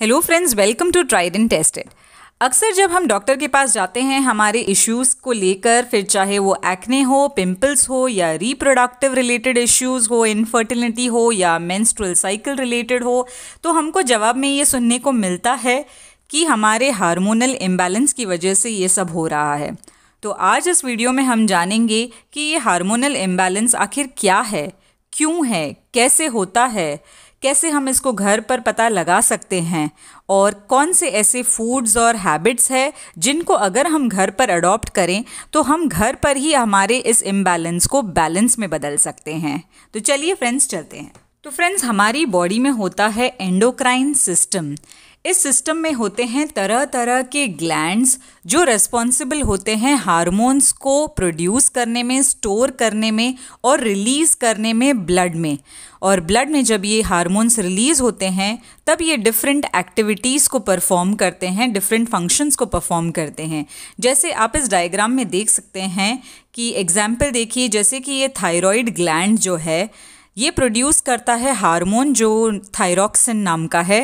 hello friends welcome to tried and tested अक्सर जब हम डॉक्टर के पास जाते हैं हमारे इश्यूज़ को लेकर फिर चाहे वो एक्ने हो पिंपल्स हो या रिप्रोडक्टिव रिलेटेड इश्यूज़ हो इनफर्टिलिटी हो या मेंस्ट्रुअल साइकिल रिलेटेड हो तो हमको जवाब में ये सुनने को मिलता है कि हमारे हार्मोनल इम्बैलेंस की वजह से ये सब हो रहा है तो आज इस वीडियो में हम जानेंगे कि ये हार्मोनल इम्बैलेंस आखिर क्या है क्यों है कैसे होता है कैसे हम इसको घर पर पता लगा सकते हैं और कौन से ऐसे फूड्स और हैबिट्स है जिनको अगर हम घर पर अडॉप्ट करें तो हम घर पर ही हमारे इस इम्बैलेंस को बैलेंस में बदल सकते हैं तो चलिए फ्रेंड्स चलते हैं तो फ्रेंड्स हमारी बॉडी में होता है एंडोक्राइन सिस्टम इस सिस्टम में होते हैं तरह तरह के ग्लैंड्स जो रेस्पॉन्सिबल होते हैं हार्मोन्स को प्रोड्यूस करने में स्टोर करने में और रिलीज़ करने में ब्लड में और ब्लड में जब ये हार्मोन्स रिलीज़ होते हैं तब ये डिफरेंट एक्टिविटीज़ को परफॉर्म करते हैं डिफरेंट फंक्शंस को परफॉर्म करते हैं जैसे आप इस डायग्राम में देख सकते हैं कि एग्ज़ाम्पल देखिए जैसे कि ये थायरॉयड ग्लैंड जो है ये प्रोड्यूस करता है हार्मोन जो थायरॉक्सिन नाम का है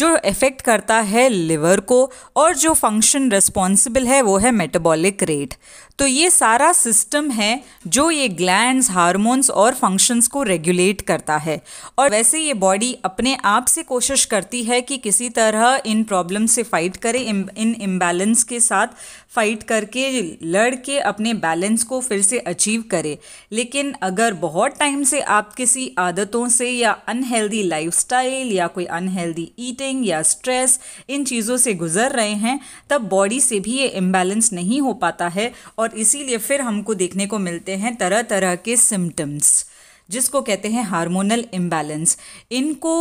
जो इफ़ेक्ट करता है लिवर को और जो फंक्शन रिस्पॉन्सिबल है वो है मेटाबॉलिक रेट तो ये सारा सिस्टम है जो ये ग्लैंड्स हार्मोन्स और फंक्शंस को रेगुलेट करता है और वैसे ये बॉडी अपने आप से कोशिश करती है कि किसी तरह इन प्रॉब्लम से फाइट करे इन इम्बैलेंस के साथ फाइट करके लड़ के अपने बैलेंस को फिर से अचीव करे लेकिन अगर बहुत टाइम से आप किसी आदतों से या अनहेल्दी लाइफस्टाइल या कोई अनहेल्दी ईटिंग या स्ट्रेस इन चीज़ों से गुजर रहे हैं तब बॉडी से भी ये इम्बैलेंस नहीं हो पाता है और और इसीलिए फिर हमको देखने को मिलते हैं तरह तरह के सिम्टम्स जिसको कहते हैं हार्मोनल इम्बैलेंस इनको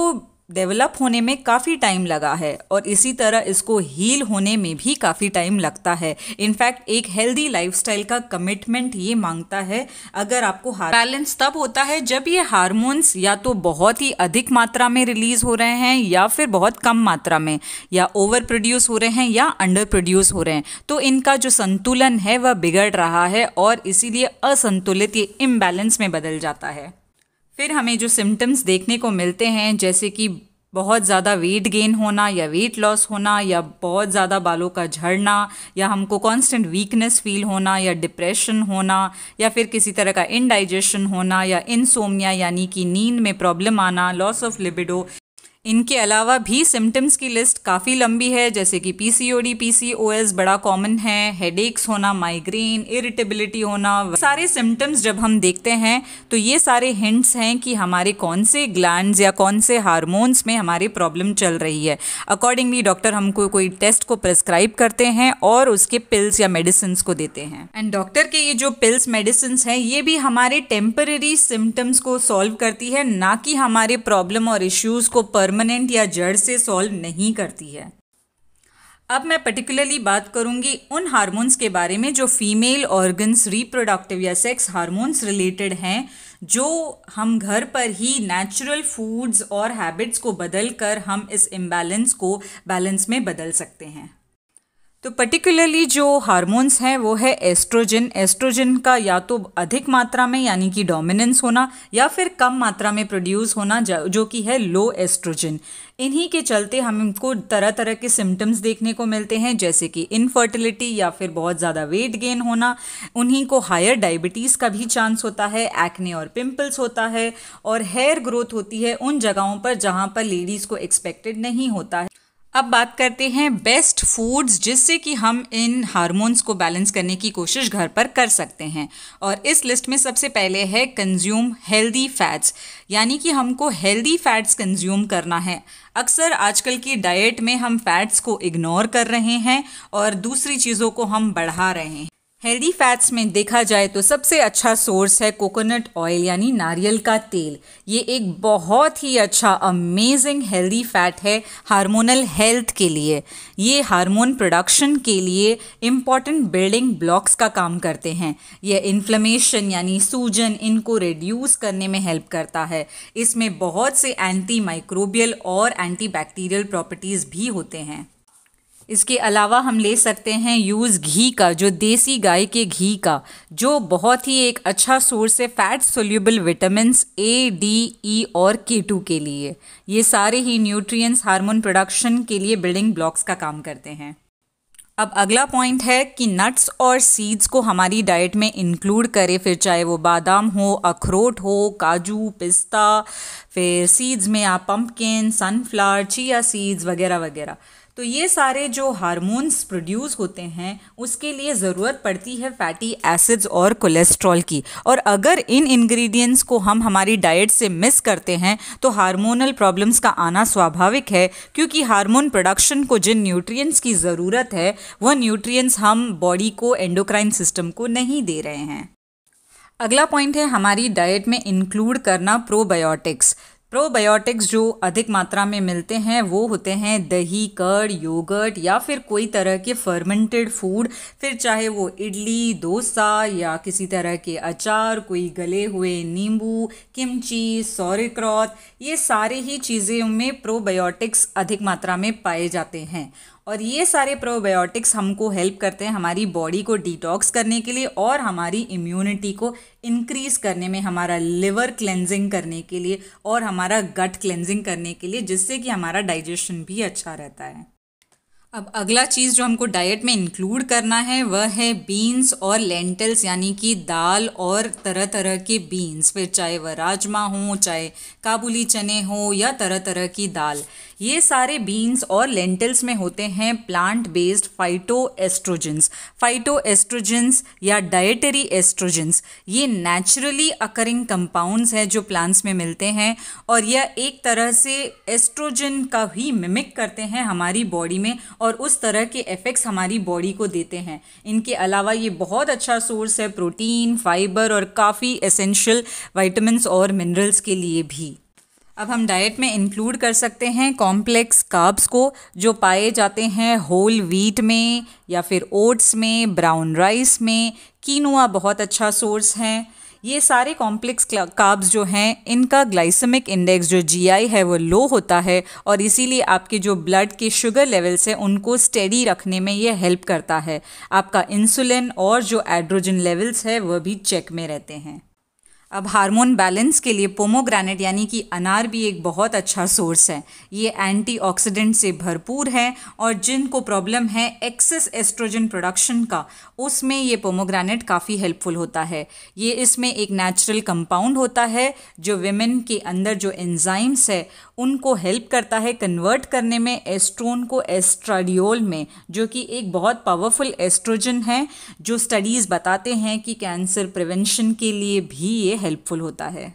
डेवलप होने में काफ़ी टाइम लगा है और इसी तरह इसको हील होने में भी काफ़ी टाइम लगता है इनफैक्ट एक हेल्दी लाइफस्टाइल का कमिटमेंट ये मांगता है अगर आपको बैलेंस तब होता है जब ये हारमोन्स या तो बहुत ही अधिक मात्रा में रिलीज हो रहे हैं या फिर बहुत कम मात्रा में या ओवर प्रोड्यूस हो रहे हैं या अंडर प्रोड्यूस हो रहे हैं तो इनका जो संतुलन है वह बिगड़ रहा है और इसीलिए असंतुलित ये इम्बैलेंस में बदल जाता है फिर हमें जो सिम्टम्स देखने को मिलते हैं जैसे कि बहुत ज़्यादा वेट गेन होना या वेट लॉस होना या बहुत ज़्यादा बालों का झड़ना या हमको कांस्टेंट वीकनेस फील होना या डिप्रेशन होना या फिर किसी तरह का इनडाइजेशन होना या इनसोमिया यानी कि नींद में प्रॉब्लम आना लॉस ऑफ लिबिडो इनके अलावा भी सिम्टम्स की लिस्ट काफ़ी लंबी है जैसे कि पीसीओडी, पीसीओएस बड़ा कॉमन है हेडेक्स होना माइग्रेन इरिटेबिलिटी होना सारे सिम्टम्स जब हम देखते हैं तो ये सारे हिंट्स हैं कि हमारे कौन से ग्लैंड या कौन से हार्मोन्स में हमारी प्रॉब्लम चल रही है अकॉर्डिंगली डॉक्टर हमको कोई टेस्ट को प्रिस्क्राइब करते हैं और उसके पिल्स या मेडिसिन को देते हैं एंड डॉक्टर के ये जो पिल्स मेडिसिन हैं ये भी हमारे टेम्पररी सिम्टम्स को सॉल्व करती है ना कि हमारे प्रॉब्लम और इश्यूज़ को पर परमानेंट या जड़ से सॉल्व नहीं करती है अब मैं पर्टिकुलरली बात करूंगी उन हार्मोन्स के बारे में जो फीमेल ऑर्गन्स रिप्रोडक्टिव या सेक्स हार्मोन्स रिलेटेड हैं जो हम घर पर ही नेचुरल फूड्स और हैबिट्स को बदल कर हम इस इम्बैलेंस को बैलेंस में बदल सकते हैं तो पर्टिकुलरली जो हार्मोन्स हैं वो है एस्ट्रोजन एस्ट्रोजन का या तो अधिक मात्रा में यानी कि डोमिनेंस होना या फिर कम मात्रा में प्रोड्यूस होना जो कि है लो एस्ट्रोजन इन्हीं के चलते हमको तरह तरह के सिम्टम्स देखने को मिलते हैं जैसे कि इनफर्टिलिटी या फिर बहुत ज़्यादा वेट गेन होना उन्हीं को हायर डायबिटीज़ का भी चांस होता है एक्ने और पिंपल्स होता है और हेयर ग्रोथ होती है उन जगहों पर जहाँ पर लेडीज़ को एक्सपेक्टेड नहीं होता है अब बात करते हैं बेस्ट फूड्स जिससे कि हम इन हार्मोन्स को बैलेंस करने की कोशिश घर पर कर सकते हैं और इस लिस्ट में सबसे पहले है कंज्यूम हेल्दी फैट्स यानी कि हमको हेल्दी फैट्स कंज्यूम करना है अक्सर आजकल की डाइट में हम फैट्स को इग्नोर कर रहे हैं और दूसरी चीज़ों को हम बढ़ा रहे हैं हेल्दी फैट्स में देखा जाए तो सबसे अच्छा सोर्स है कोकोनट ऑयल यानी नारियल का तेल ये एक बहुत ही अच्छा अमेजिंग हेल्दी फैट है हार्मोनल हेल्थ के लिए ये हार्मोन प्रोडक्शन के लिए इम्पॉर्टेंट बिल्डिंग ब्लॉक्स का काम करते हैं यह इन्फ्लेमेशन यानी सूजन इनको रिड्यूस करने में हेल्प करता है इसमें बहुत से एंटी माइक्रोबियल और एंटी बैक्टीरियल प्रॉपर्टीज़ भी होते हैं इसके अलावा हम ले सकते हैं यूज़ घी का जो देसी गाय के घी का जो बहुत ही एक अच्छा सोर्स है fat soluble vitamin A D E और के टू के लिए ये सारे ही न्यूट्रिएंट्स हार्मोन प्रोडक्शन के लिए बिल्डिंग ब्लॉक्स का काम करते हैं अब अगला पॉइंट है कि नट्स और सीड्स को हमारी डाइट में इंक्लूड करें फिर चाहे वो बादाम हो अखरोट हो काजू पिस्ता फिर सीड्स में आप पम्पकिन सनफ्लावर चिया सीड्स वगैरह वगैरह तो ये सारे जो हार्मोन्स प्रोड्यूस होते हैं उसके लिए ज़रूरत पड़ती है फैटी एसिड्स और कोलेस्ट्रॉल की और अगर इन इंग्रेडिएंट्स को हम हमारी डाइट से मिस करते हैं तो हार्मोनल प्रॉब्लम्स का आना स्वाभाविक है क्योंकि हार्मोन प्रोडक्शन को जिन न्यूट्रिएंट्स की ज़रूरत है वह न्यूट्रिएंट्स हम बॉडी को एंडोक्राइन सिस्टम को नहीं दे रहे हैं अगला पॉइंट है हमारी डाइट में इंक्लूड करना प्रोबायोटिक्स प्रोबायोटिक्स जो अधिक मात्रा में मिलते हैं वो होते हैं दही कर योगर्ट या फिर कोई तरह के फर्मेंटेड फूड फिर चाहे वो इडली डोसा या किसी तरह के अचार कोई गले हुए नींबू किमची क्रॉथ ये सारे ही चीज़ें में प्रोबायोटिक्स अधिक मात्रा में पाए जाते हैं और ये सारे प्रोबायोटिक्स हमको हेल्प करते हैं हमारी बॉडी को डिटॉक्स करने के लिए और हमारी इम्यूनिटी को इंक्रीज़ करने में हमारा लिवर क्लेंजिंग करने के लिए और हमारा गट क्लेंजिंग करने के लिए जिससे कि हमारा डाइजेशन भी अच्छा रहता है अब अगला चीज़ जो हमको डाइट में इंक्लूड करना है वह है बीन्स और लेंटल्स यानी कि दाल और तरह तरह के बीन्स फिर चाहे वह राजमा हो चाहे काबुली चने हो या तरह तरह की दाल ये सारे बीन्स और लेंटल्स में होते हैं plant based phytoestrogens phytoestrogens या डाइटरी एस्ट्रोजेंस ये नेचुरली अकरिंग कंपाउंड्स हैं जो प्लांट्स में मिलते हैं और यह एक तरह से एस्ट्रोजन का ही मिमिक करते हैं हमारी बॉडी में और उस तरह के इफ़ेक्ट्स हमारी बॉडी को देते हैं इनके अलावा ये बहुत अच्छा सोर्स है प्रोटीन फाइबर और काफ़ी एसेंशियल वाइटमिनस और मिनरल्स के लिए भी अब हम डाइट में इंक्लूड कर सकते हैं कॉम्प्लेक्स काब्स को जो पाए जाते हैं होल वीट में या फिर ओट्स में ब्राउन राइस में कीनुआ बहुत अच्छा सोर्स है ये सारे कॉम्प्लेक्स काब्स जो हैं इनका ग्लाइसमिक इंडेक्स जो जीआई है वो लो होता है और इसीलिए आपके जो ब्लड के शुगर लेवल्स हैं उनको स्टेडी रखने में ये हेल्प करता है आपका इंसुलिन और जो एड्रोजन लेवल्स है वह भी चेक में रहते हैं अब हार्मोन बैलेंस के लिए पोमोग्रेनेट यानी कि अनार भी एक बहुत अच्छा सोर्स है ये एंटीऑक्सीडेंट से भरपूर है और जिनको प्रॉब्लम है एक्सेस एस्ट्रोजन प्रोडक्शन का उसमें ये पोमोग्रेनेट काफ़ी हेल्पफुल होता है ये इसमें एक नेचुरल कंपाउंड होता है जो वेमेन के अंदर जो एंजाइम्स है उनको हेल्प करता है कन्वर्ट करने में एस्ट्रोन को एस्ट्राडियोल में जो कि एक बहुत पावरफुल एस्ट्रोजन है जो स्टडीज़ बताते हैं कि कैंसर प्रिवेंशन के लिए भी ये हेल्पफुल होता है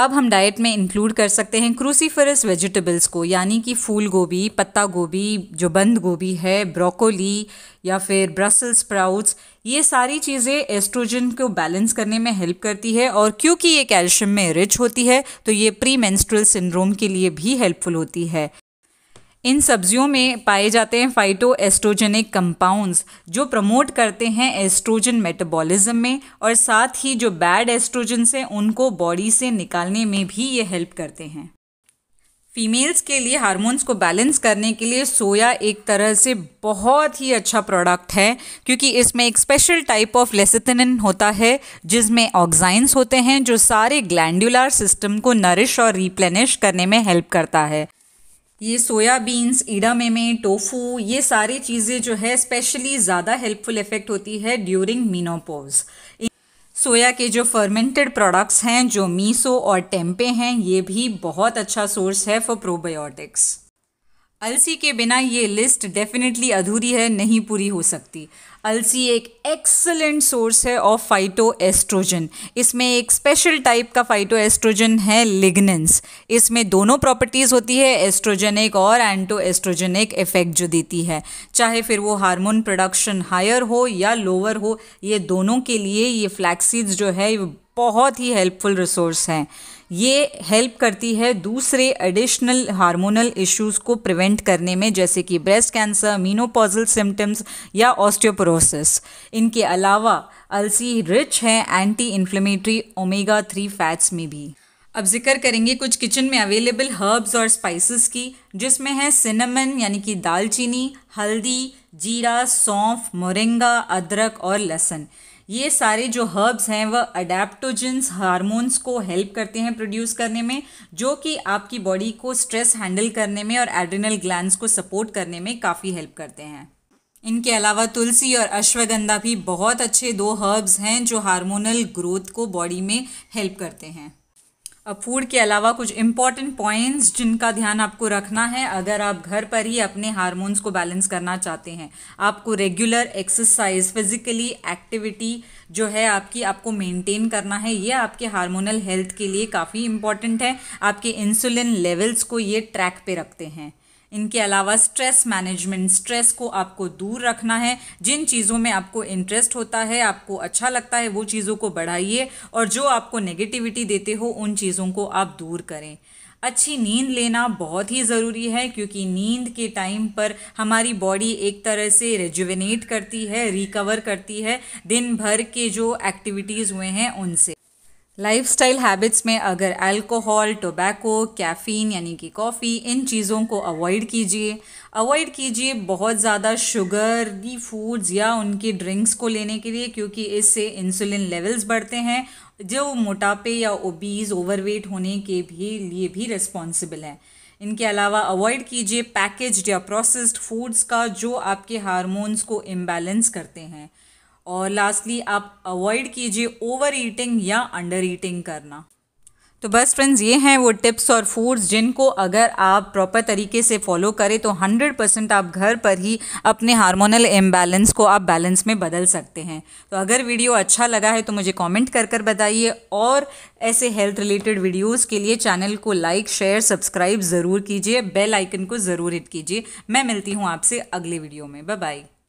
अब हम डाइट में इंक्लूड कर सकते हैं क्रूसीफरस वेजिटेबल्स को यानी कि फूल गोभी पत्ता गोभी जो बंद गोभी है ब्रोकोली या फिर ब्रसल स्प्राउट्स ये सारी चीज़ें एस्ट्रोजन को बैलेंस करने में हेल्प करती है और क्योंकि ये कैल्शियम में रिच होती है तो ये प्री मैंस्ट्रल सिंड्रोम के लिए भी हेल्पफुल होती है इन सब्जियों में पाए जाते हैं फाइटो एस्ट्रोजेनिक कंपाउंड्स जो प्रमोट करते हैं एस्ट्रोजन मेटाबॉलिज्म में और साथ ही जो बैड एस्ट्रोजन्स हैं उनको बॉडी से निकालने में भी ये हेल्प करते हैं फीमेल्स के लिए हार्मोन्स को बैलेंस करने के लिए सोया एक तरह से बहुत ही अच्छा प्रोडक्ट है क्योंकि इसमें एक स्पेशल टाइप ऑफ लेसिथिनिन होता है जिसमें ऑक्साइंस होते हैं जो सारे ग्लैंडुलर सिस्टम को नरिश और रिप्लेनिश करने में हेल्प करता है ये soybeans beans edamame tofu ये सारी चीज़ें जो है स्पेशली ज़्यादा हेल्पफुल इफ़ेक्ट होती है ड्यूरिंग मीनोपोज सोया के जो फर्मेंटेड प्रोडक्ट्स हैं जो मीसो और टेम्पे हैं ये भी बहुत अच्छा सोर्स है फॉर प्रोबायोटिक्स अलसी के बिना ये लिस्ट डेफिनेटली अधूरी है नहीं पूरी हो सकती अलसी एक एक्सलेंट सोर्स है ऑफ फाइटो एस्ट्रोजन इसमें एक स्पेशल टाइप का फाइटो एस्ट्रोजन है लिग्नेंस इसमें दोनों प्रॉपर्टीज़ होती है एस्ट्रोजेनिक और एंटो एस्ट्रोजेनिक इफेक्ट जो देती है चाहे फिर वो हार्मोन प्रोडक्शन हायर हो या लोअर हो ये दोनों के लिए ये फ्लैक्सीड्स जो है बहुत ही हेल्पफुल रिसोर्स हैं ये हेल्प करती है दूसरे एडिशनल हार्मोनल इश्यूज को प्रिवेंट करने में जैसे कि ब्रेस्ट कैंसर मीनोपॉजल सिम्टम्स या ऑस्टियोपोरोसिस इनके अलावा अलसी रिच है anti inflammatory omega three fats में भी अब जिक्र करेंगे कुछ किचन में अवेलेबल हर्ब्स और स्पाइसेस की जिसमें है सिनेमन यानी कि दालचीनी हल्दी जीरा सौंफ मोरिंगा अदरक और लहसुन ये सारे जो हर्ब्स हैं वह अडेप्टोजेंस हार्मोन्स को हेल्प करते हैं प्रोड्यूस करने में जो कि आपकी बॉडी को स्ट्रेस हैंडल करने में और एड्रिनल ग्लैंड्स को सपोर्ट करने में काफ़ी हेल्प करते हैं इनके अलावा तुलसी और अश्वगंधा भी बहुत अच्छे दो हर्ब्स हैं जो हार्मोनल ग्रोथ को बॉडी में हेल्प करते हैं अब फूड के अलावा कुछ इम्पॉर्टेंट पॉइंट्स जिनका ध्यान आपको रखना है अगर आप घर पर ही अपने हार्मोन्स को बैलेंस करना चाहते हैं आपको रेगुलर एक्सरसाइज फिजिकली एक्टिविटी जो है आपकी आपको मेंटेन करना है ये आपके हार्मोनल हेल्थ के लिए काफ़ी इम्पॉर्टेंट है आपके इंसुलिन लेवल्स को ये ट्रैक पे रखते हैं इनके अलावा स्ट्रेस मैनेजमेंट स्ट्रेस को आपको दूर रखना है जिन चीज़ों में आपको इंटरेस्ट होता है आपको अच्छा लगता है वो चीज़ों को बढ़ाइए और जो आपको नेगेटिविटी देते हो उन चीज़ों को आप दूर करें अच्छी नींद लेना बहुत ही ज़रूरी है क्योंकि नींद के टाइम पर हमारी बॉडी एक तरह से रेजुविनेट करती है रिकवर करती है दिन भर के जो एक्टिविटीज़ हुए हैं उनसे लाइफस्टाइल हैबिट्स में अगर अल्कोहल टोबैको कैफ़ीन यानी कि कॉफ़ी इन चीज़ों को अवॉइड कीजिए अवॉइड कीजिए बहुत ज़्यादा शुगर दी फूड्स या उनकी ड्रिंक्स को लेने के लिए क्योंकि इससे इंसुलिन लेवल्स बढ़ते हैं जो मोटापे या ओबीज़ ओवरवेट होने के भी लिए भी रिस्पॉन्सिबल हैं इनके अलावा अवॉइड कीजिए पैकेज्ड या प्रोसेस्ड फूड्स का जो आपके हारमोन्स को इम्बैलेंस करते हैं और लास्टली आप अवॉइड कीजिए ओवर ईटिंग या अंडर ईटिंग करना तो बस फ्रेंड्स ये हैं वो टिप्स और फूड्स जिनको अगर आप प्रॉपर तरीके से फॉलो करें तो 100 परसेंट आप घर पर ही अपने हार्मोनल इम्बैलेंस को आप बैलेंस में बदल सकते हैं तो अगर वीडियो अच्छा लगा है तो मुझे कमेंट कर कर बताइए और ऐसे हेल्थ रिलेटेड वीडियोस के लिए चैनल को लाइक शेयर सब्सक्राइब ज़रूर कीजिए बेल आइकन को ज़रूर हिट कीजिए मैं मिलती हूँ आपसे अगले वीडियो में बाय